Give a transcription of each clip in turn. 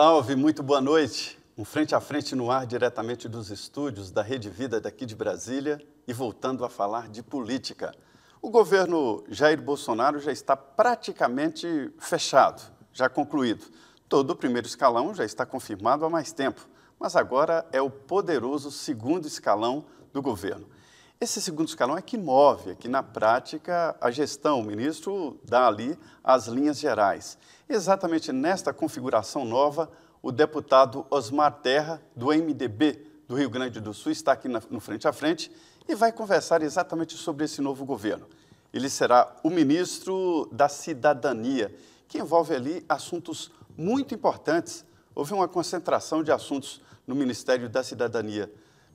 Salve, muito boa noite. Um frente a frente no ar diretamente dos estúdios da Rede Vida daqui de Brasília e voltando a falar de política. O governo Jair Bolsonaro já está praticamente fechado, já concluído. Todo o primeiro escalão já está confirmado há mais tempo, mas agora é o poderoso segundo escalão do governo. Esse segundo escalão é que move, que na prática a gestão, o ministro dá ali as linhas gerais. Exatamente nesta configuração nova, o deputado Osmar Terra, do MDB do Rio Grande do Sul, está aqui no Frente a Frente e vai conversar exatamente sobre esse novo governo. Ele será o ministro da Cidadania, que envolve ali assuntos muito importantes. Houve uma concentração de assuntos no Ministério da Cidadania.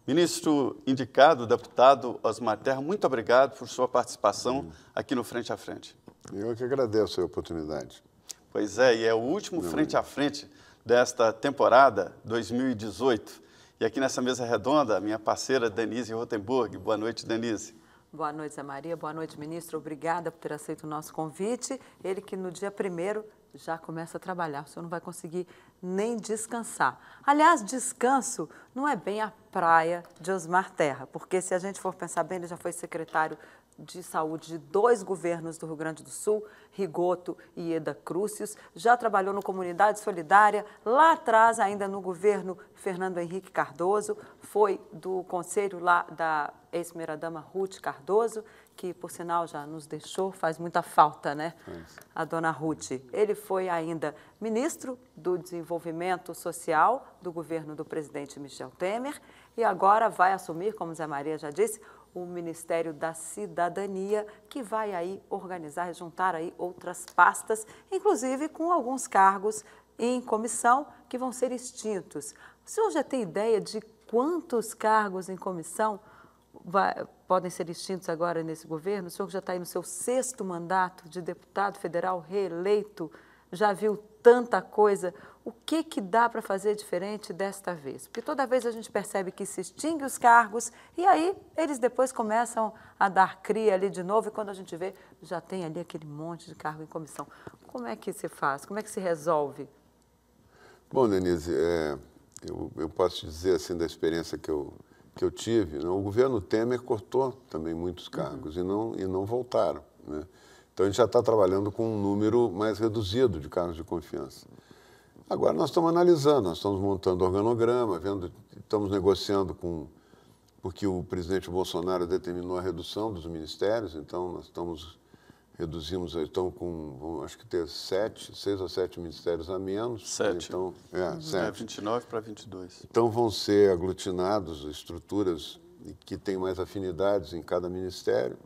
Ministro indicado, deputado Osmar Terra, muito obrigado por sua participação aqui no Frente a Frente. Eu que agradeço a oportunidade. Pois é, e é o último Não. Frente a Frente desta temporada 2018. E aqui nessa mesa redonda, minha parceira Denise Rotenburg. Boa noite, Denise. Boa noite, Zé Maria. Boa noite, ministro. Obrigada por ter aceito o nosso convite. Ele que no dia primeiro já começa a trabalhar. O senhor não vai conseguir nem descansar. Aliás, descanso não é bem a praia de Osmar Terra, porque se a gente for pensar bem, ele já foi secretário de saúde de dois governos do Rio Grande do Sul, Rigoto e Eda Crucius, já trabalhou no Comunidade Solidária, lá atrás ainda no governo Fernando Henrique Cardoso, foi do conselho lá da ex-meira-dama Ruth Cardoso, que por sinal já nos deixou, faz muita falta, né? A dona Ruth. Ele foi ainda ministro do Desenvolvimento Social do governo do presidente Michel Temer e agora vai assumir, como Zé Maria já disse, o Ministério da Cidadania, que vai aí organizar e juntar aí outras pastas, inclusive com alguns cargos em comissão que vão ser extintos. O senhor já tem ideia de quantos cargos em comissão vai, podem ser extintos agora nesse governo? O senhor já está aí no seu sexto mandato de deputado federal reeleito, já viu tanta coisa. O que, que dá para fazer diferente desta vez? Porque toda vez a gente percebe que se extingue os cargos e aí eles depois começam a dar cria ali de novo e quando a gente vê, já tem ali aquele monte de cargo em comissão. Como é que se faz? Como é que se resolve? Bom, Denise, é, eu, eu posso dizer assim da experiência que eu, que eu tive, né? o governo Temer cortou também muitos uhum. cargos uhum. e, não, e não voltaram. Né? Então a gente já está trabalhando com um número mais reduzido de cargos de confiança. Agora nós estamos analisando, nós estamos montando organograma, vendo, estamos negociando com porque o presidente Bolsonaro determinou a redução dos ministérios, então nós estamos reduzimos, então, com, acho que ter sete, seis ou sete ministérios a menos. Sete. Então, é, uhum. sete. 29 para 22. Então, vão ser aglutinados estruturas que têm mais afinidades em cada ministério.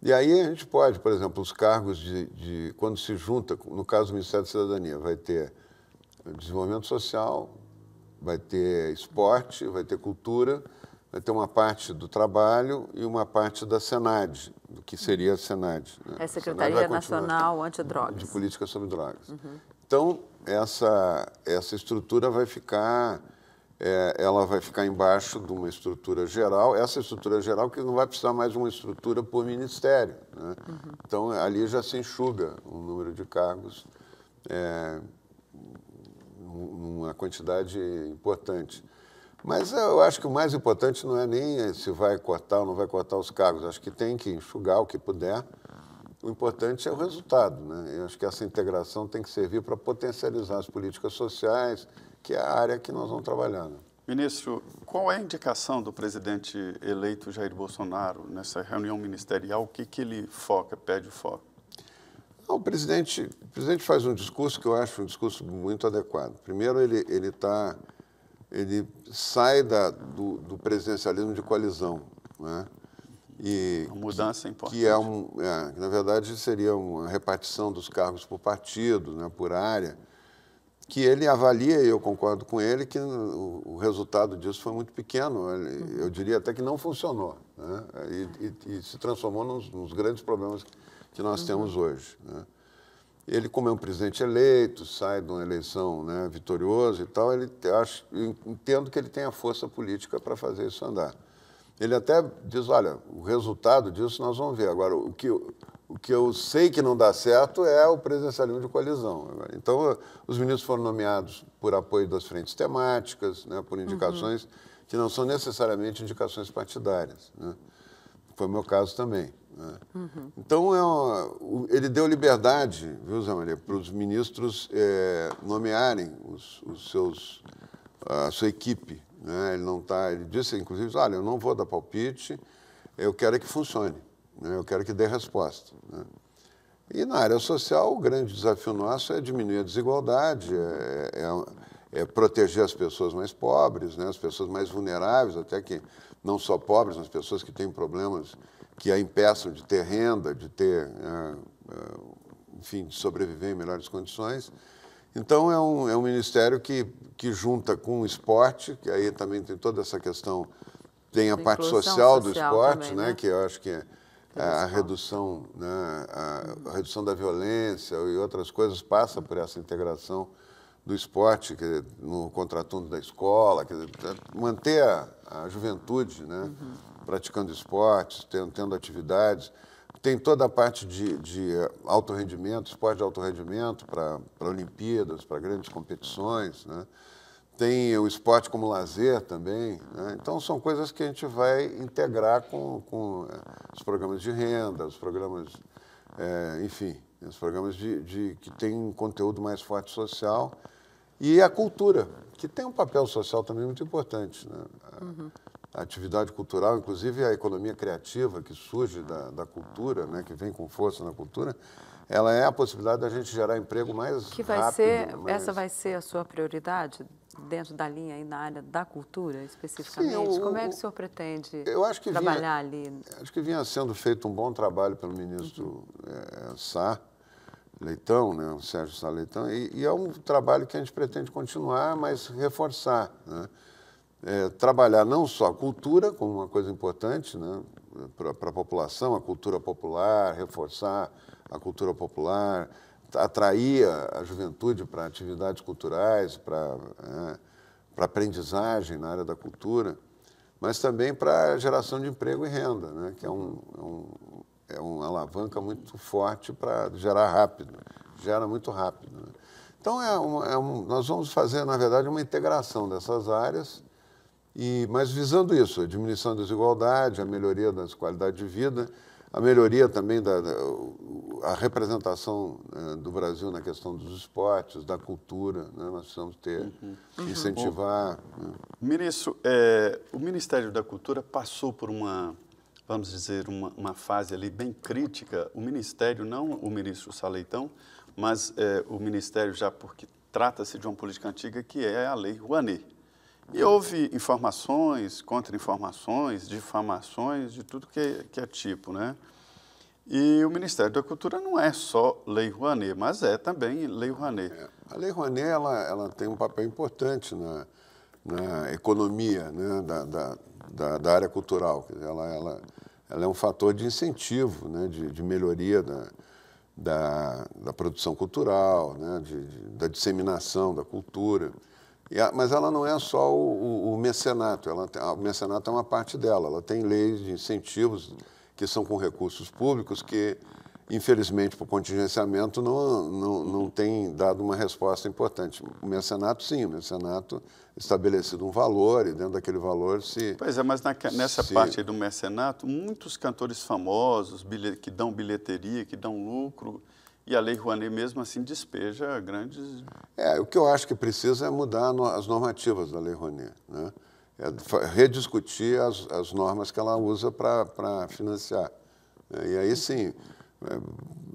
E aí a gente pode, por exemplo, os cargos de, de quando se junta, no caso do Ministério da Cidadania, vai ter desenvolvimento social, vai ter esporte, vai ter cultura, vai ter uma parte do trabalho e uma parte da SENAD, do que seria a SENAD. Né? É a Secretaria a SENAD Nacional Antidrogas. De Política sobre Drogas. Uhum. Então, essa, essa estrutura vai ficar, é, ela vai ficar embaixo de uma estrutura geral, essa estrutura geral que não vai precisar mais de uma estrutura por ministério. Né? Uhum. Então, ali já se enxuga o número de cargos é, numa quantidade importante. Mas eu acho que o mais importante não é nem se vai cortar ou não vai cortar os cargos. Acho que tem que enxugar o que puder. O importante é o resultado. Né? Eu acho que essa integração tem que servir para potencializar as políticas sociais, que é a área que nós vamos trabalhar. Né? Ministro, qual é a indicação do presidente eleito Jair Bolsonaro nessa reunião ministerial? O que, que ele foca, pede o foco? Não, ah, o, presidente, o presidente faz um discurso que eu acho um discurso muito adequado. Primeiro, ele está. Ele tá ele sai da, do, do presidencialismo de coalizão. Né? E uma mudança é que, importante. Que é um, é, que na verdade, seria uma repartição dos cargos por partido, né, por área, que ele avalia, e eu concordo com ele, que o, o resultado disso foi muito pequeno. Ele, uhum. eu diria até que não funcionou. Né? E, e, e se transformou nos, nos, grandes problemas que nós uhum. temos hoje. Né? ele, como é um presidente eleito, sai de uma eleição né, vitorioso e tal, ele acho, entendo que ele tem a força política para fazer isso andar. Ele até diz, olha, o resultado disso nós vamos ver. Agora, o que, o que eu sei que não dá certo é o presencialismo de coalizão. Então, os ministros foram nomeados por apoio das frentes temáticas, né, por indicações uhum. que não são necessariamente indicações partidárias. Né? Foi o meu caso também. Né? Uhum. Então, é uma, ele deu liberdade, viu, Zé Maria, para os ministros é, nomearem os, os, seus, a sua equipe. Né? Ele, não tá, ele disse, inclusive, olha, eu não vou dar palpite, eu quero é que funcione, né? eu quero que dê resposta. Né? E na área social, o grande desafio nosso é diminuir a desigualdade, é, é, é proteger as pessoas mais pobres, né? as pessoas mais vulneráveis, até que não só pobres, mas pessoas que têm problemas que a impeçam de ter renda, de ter, é, é, enfim, de sobreviver em melhores condições. Então, é um, é um ministério que, que junta com o esporte, que aí também tem toda essa questão, tem a da parte social, social, do esporte, também, né? né? que eu acho que é, é a redução, né? a redução da violência e outras coisas passa por essa integração do esporte, dizer, no contratunto da escola, dizer, tá, manter a, a, juventude né, uhum. praticando esportes, tendo, tendo, atividades. Tem toda a parte de, de alto rendimento, esporte de alto rendimento para Olimpíadas, para grandes competições. Né? Tem o esporte como lazer também. Né? Então, são coisas que a gente vai integrar com, com eh, os programas de renda, os programas, é, enfim, os programas de, de que têm um conteúdo mais forte social e a cultura, que tem um papel social também muito importante. Né? Uhum. A atividade cultural, inclusive a economia criativa que surge da, da cultura, né? que vem com força na cultura, ela é a possibilidade da gente gerar emprego mais que vai rápido, Ser, mais... Essa vai ser a sua prioridade dentro da linha e na área da cultura, especificamente? Sim, eu, Como é que o senhor pretende trabalhar vinha, ali? Acho que vinha sendo feito um bom trabalho pelo ministro uhum. É, Sá, Leitão, né, o Sérgio Saleitão, e, e é um trabalho que a gente pretende continuar, mas reforçar. Né? É, trabalhar não só a cultura, como uma coisa importante né, para a população, a cultura popular, reforçar a cultura popular, atrair a, a juventude para atividades culturais, para é, aprendizagem na área da cultura, mas também para geração de emprego e renda, né, que é um, é um é uma alavanca muito forte para gerar rápido, gera muito rápido. Né? Então, é, uma, é um, nós vamos fazer, na verdade, uma integração dessas áreas, e, mas visando isso, a diminuição da desigualdade, a melhoria das qualidade de vida, a melhoria também da, da a representação né, do Brasil na questão dos esportes, da cultura, né, nós precisamos ter, uhum. uhum. incentivar. né. Ministro, é, o Ministério da Cultura passou por uma vamos dizer, uma, uma fase ali bem crítica, o Ministério, não o ministro Saleitão, mas é, o Ministério já porque trata-se de uma política antiga que é a Lei Rouanet. E houve informações, contra-informações, difamações, de tudo que, é, que é tipo, né? E o Ministério da Cultura não é só Lei Rouanet, mas é também Lei Rouanet. É. A Lei Rouanet ela, ela tem um papel importante na, na economia né, da, da, da, da área cultural. ela, ela, ela, é um fator de incentivo, né, de, de melhoria da, da, da, produção cultural, né, de, de, da disseminação da cultura. A, mas ela não é só o, o, o mecenato, ela tem, o mecenato é uma parte dela. Ela tem leis de incentivos que são com recursos públicos que infelizmente, por contingenciamento, não, não, não tem dado uma resposta importante. O mercenato, sim, o mercenato estabelecido um valor e dentro daquele valor se... Pois é, mas na, nessa se... parte do mercenato, muitos cantores famosos que dão bilheteria, que dão lucro, e a Lei Rouanet mesmo assim despeja grandes... É, o que eu acho que precisa é mudar no, as normativas da Lei Rouanet, né? É rediscutir as, as normas que ela usa para financiar. Né? E aí sim, né,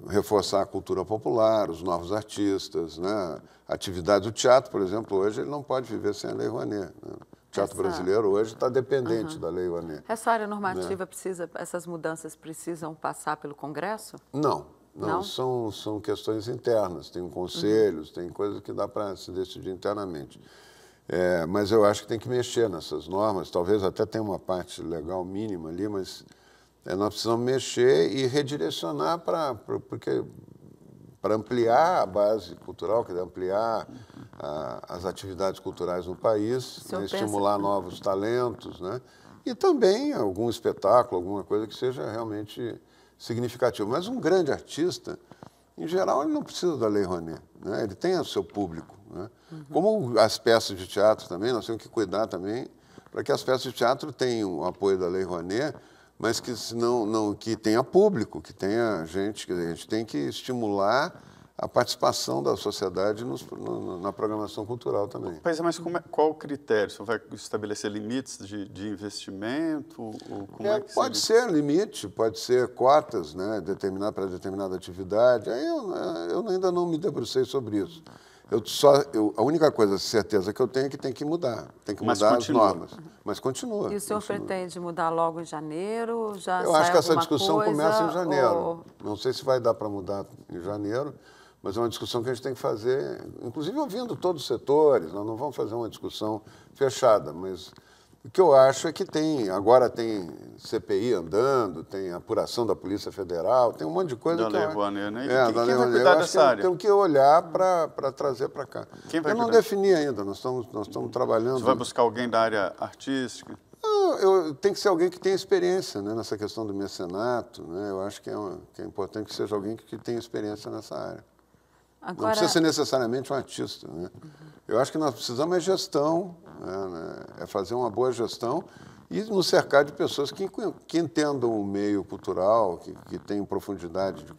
reforçar a cultura popular, os novos artistas, né? atividade do teatro, por exemplo, hoje ele não pode viver sem a Lei Rouanet. Né? O teatro Essa... brasileiro hoje está dependente uhum. da Lei Rouanet. Essa área normativa né? precisa, essas mudanças precisam passar pelo Congresso? Não, não, não? São, são questões internas, tem conselhos, uhum. tem coisas que dá para se decidir internamente. É, mas eu acho que tem que mexer nessas normas, talvez até tenha uma parte legal mínima ali, mas é, nós precisamos mexer e redirecionar para porque para ampliar a base cultural, quer dizer, ampliar a, as atividades culturais no país, né, estimular novos talentos, né? E também algum espetáculo, alguma coisa que seja realmente significativo. Mas um grande artista, em geral, ele não precisa da Lei Rouanet, né? Ele tem o seu público, né? Uhum. Como as peças de teatro também, nós temos que cuidar também para que as peças de teatro tenham o apoio da Lei Rouanet, mas que não, não que tenha público, que tenha gente, que a gente tem que estimular a participação da sociedade nos, no, na programação cultural também. Pois é, mas é, qual o critério? Você vai estabelecer limites de, de investimento? Ou como é, é que pode seria? ser limite, pode ser cotas né, determinar para determinada atividade. Aí eu, eu ainda não me debrucei sobre isso. Eu só, eu, a única coisa certeza que eu tenho é que tem que mudar, tem que Mas mudar continua. as normas. Mas continua. E o senhor continua. pretende mudar logo em janeiro? Já eu acho que essa discussão coisa, começa em janeiro. Ou... Não sei se vai dar para mudar em janeiro, mas é uma discussão que a gente tem que fazer, inclusive ouvindo todos os setores. Nós não vamos fazer uma discussão fechada, mas o que eu acho é que tem, agora tem CPI andando, tem apuração da Polícia Federal, tem um monte de coisa. Dona Ivone, né? É, quem, quem vai cuidar dessa área? Tem que olhar para trazer para cá. Quem vai eu não defini ainda, nós estamos, nós estamos trabalhando. Você vai buscar alguém da área artística? Ah, eu, tem que ser alguém que tenha experiência né, nessa questão do mecenato. Né? Eu acho que é, uma, que é importante que seja alguém que tenha experiência nessa área. Agora... Não precisa ser necessariamente um artista. Né? Uhum. Eu acho que nós precisamos é gestão, né? né? é fazer uma boa gestão e nos cercar de pessoas que, que entendam o meio cultural, que, que tenham profundidade, de,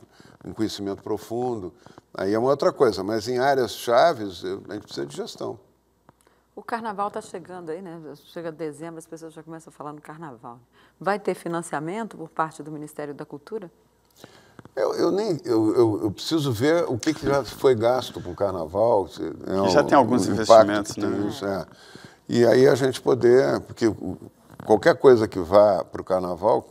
um conhecimento profundo. Aí é uma outra coisa, mas em áreas chaves a gente precisa de gestão. O carnaval está chegando aí, né? Chega dezembro, as pessoas já começam a falar no carnaval. Vai ter financiamento por parte do Ministério da Cultura? Eu, eu nem. Eu, eu, eu, preciso ver o que, que já foi gasto com o carnaval. Se, é, já o, tem alguns investimentos, né? Isso, é. E aí a gente poder. Porque qualquer coisa que vá para o carnaval,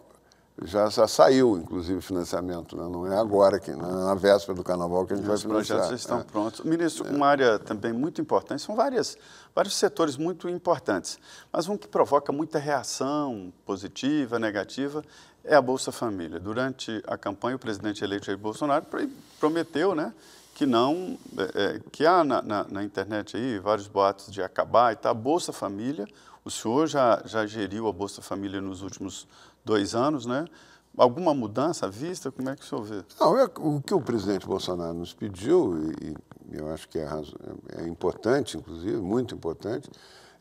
já, já saiu, inclusive, o financiamento. Né? Não é agora, que, é na véspera do carnaval, que a gente vai financiar. Os projetos já estão é. prontos. Ministro, é. uma área também muito importante, são várias, vários setores muito importantes, mas um que provoca muita reação positiva, negativa, é a Bolsa Família. Durante a campanha, o presidente eleito Jair Bolsonaro prometeu né, que não, é, é, que há na, na, na, internet aí vários boatos de acabar e tal. Tá, a Bolsa Família, o senhor já, já geriu a Bolsa Família nos últimos dois anos, né? Alguma mudança vista? Como é que o senhor vê? Não, é o que o presidente Bolsonaro nos pediu, e, e eu acho que é, é, é, importante, inclusive, muito importante,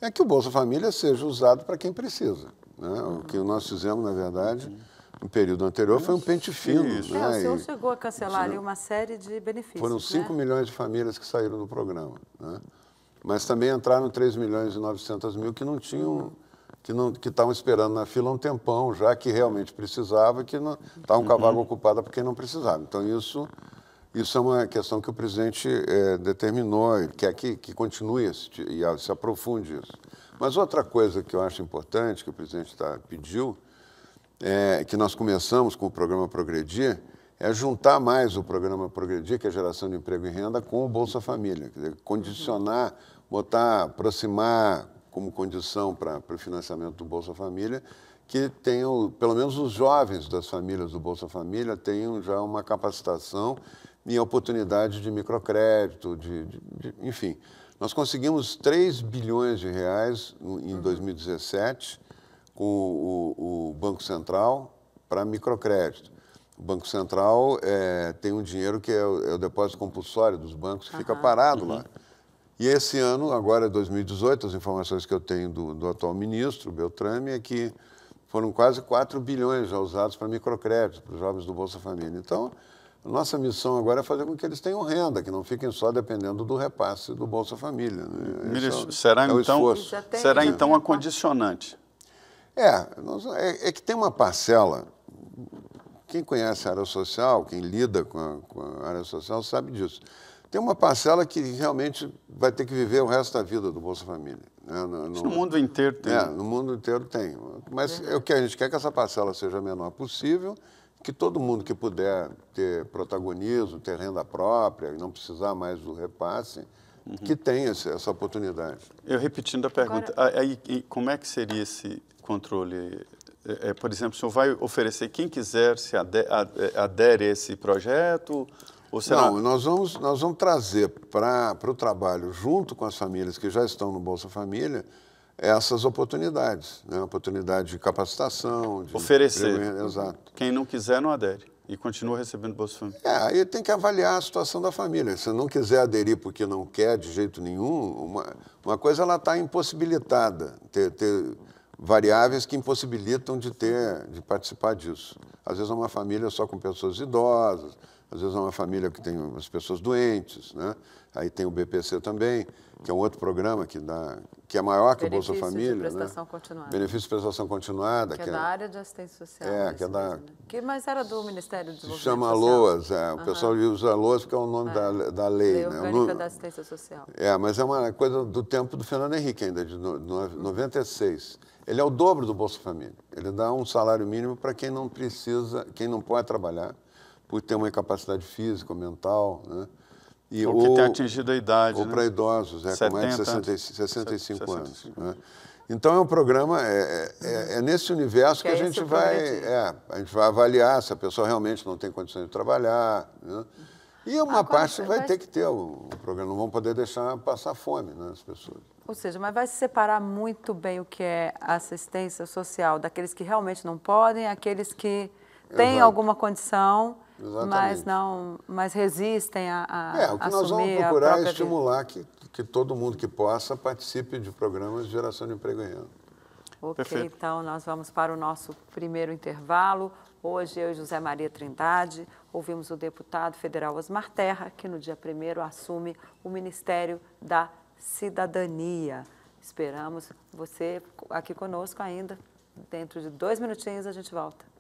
é que o Bolsa Família seja usado para quem precisa. Né? Uhum. O que nós fizemos, na verdade, uhum. no período anterior, foi um pente fino. Isso. Né? É, o senhor e, chegou a cancelar ali uma série de benefícios. Foram 5 né? milhões de famílias que saíram do programa. Né? Mas também entraram 3 milhões e 900 mil que não tinham hum que não que estavam esperando na fila um tempão já que realmente precisava que não estava tá um cavalo uhum. ocupado porque não precisava então isso isso é uma questão que o presidente é, determinou ele quer que que continue esse, e ah, se aprofunde isso mas outra coisa que eu acho importante que o presidente está pediu é, que nós começamos com o programa progredir é juntar mais o programa progredir que é a geração de emprego e renda com o Bolsa Família quer dizer, condicionar botar aproximar como condição para, o financiamento do Bolsa Família, que tenham, pelo menos os jovens das famílias do Bolsa Família, tenham já uma capacitação e oportunidade de microcrédito, de, de, de enfim. Nós conseguimos 3 bilhões de reais em 2017 uhum. com o, o Banco Central para microcrédito. O Banco Central é, tem um dinheiro que é o, é o depósito compulsório dos bancos, que uhum. fica parado uhum. lá. E esse ano, agora 2018, é as informações que eu tenho do, do atual ministro, Beltrame, é que foram quase 4 bilhões já usados para microcrédito, para os jovens do Bolsa Família. Então, nossa missão agora é fazer com que eles tenham renda, que não fiquem só dependendo do repasse do Bolsa Família. Né? Ministro, é, será, é então, será então a condicionante? É, é, é, que tem uma parcela. Quem conhece a área social, quem lida com a, com a área social, sabe disso tem uma parcela que realmente vai ter que viver o resto da vida do Bolsa Família. Né? No, no, no, mundo inteiro tem. É, no mundo inteiro tem. Mas é. é. o que a gente quer que essa parcela seja a menor possível, que todo mundo que puder ter protagonismo, ter renda própria, e não precisar mais do repasse, uhum. que tenha essa oportunidade. Eu repetindo a pergunta, Agora... aí, como é que seria esse controle é, é, por exemplo, o senhor vai oferecer quem quiser se adere, é, adere a esse projeto? Será... Não, nós vamos, nós vamos trazer para o trabalho, junto com as famílias que já estão no Bolsa Família, essas oportunidades, né? oportunidade de capacitação. De Oferecer. exato. Quem não quiser, não adere e continua recebendo Bolsa Família. É, aí tem que avaliar a situação da família. Se não quiser aderir porque não quer de jeito nenhum, uma, uma coisa ela está impossibilitada, ter, ter variáveis que impossibilitam de ter, de participar disso. Às vezes é uma família só com pessoas idosas, às vezes é uma família que tem as pessoas doentes, né? Aí tem o BPC também, que é um outro programa que dá, que é maior que Benefício o Bolsa Família, Benefício de né? prestação né? continuada. Benefício de prestação continuada, que, é que é, da área de assistência social. É, que é da né? que mas era do Ministério do Desenvolvimento Chama social. LOAS, é, o pessoal usa LOAS porque é o nome é. da, da lei, lei né? orgânica né? Orgânica da Assistência Social. É, mas é uma coisa do tempo do Fernando Henrique ainda de no, hum. 96. Ele é o dobro do Bolsa Família. Ele dá um salário mínimo para quem não precisa, quem não pode trabalhar por ter uma incapacidade física, mental, né? E, ou, ou que tem atingido a idade. Ou né? para idosos, né? é, 70, com mais de 60, 65, 65 anos. Né? Então é um programa, é, é, é, é nesse universo que, que a, é gente vai, é, a gente vai avaliar se a pessoa realmente não tem condições de trabalhar. Né? E uma ah, parte vai, vai ter que ter o, programa, não vão poder deixar passar fome né, as pessoas. Ou seja, mas vai se separar muito bem o que é assistência social daqueles que realmente não podem, aqueles que têm Exato. alguma condição Exatamente. mas não, mas resistem a, a É, o que nós vamos procurar é estimular que, que todo mundo que possa participe de programas de geração de emprego em Ok, Perfeito. então nós vamos para o nosso primeiro intervalo. Hoje eu e José Maria Trindade ouvimos o deputado federal Osmar Terra, que no dia 1 assume o Ministério da Cidadania. Esperamos você aqui conosco ainda. Dentro de dois minutinhos a gente volta.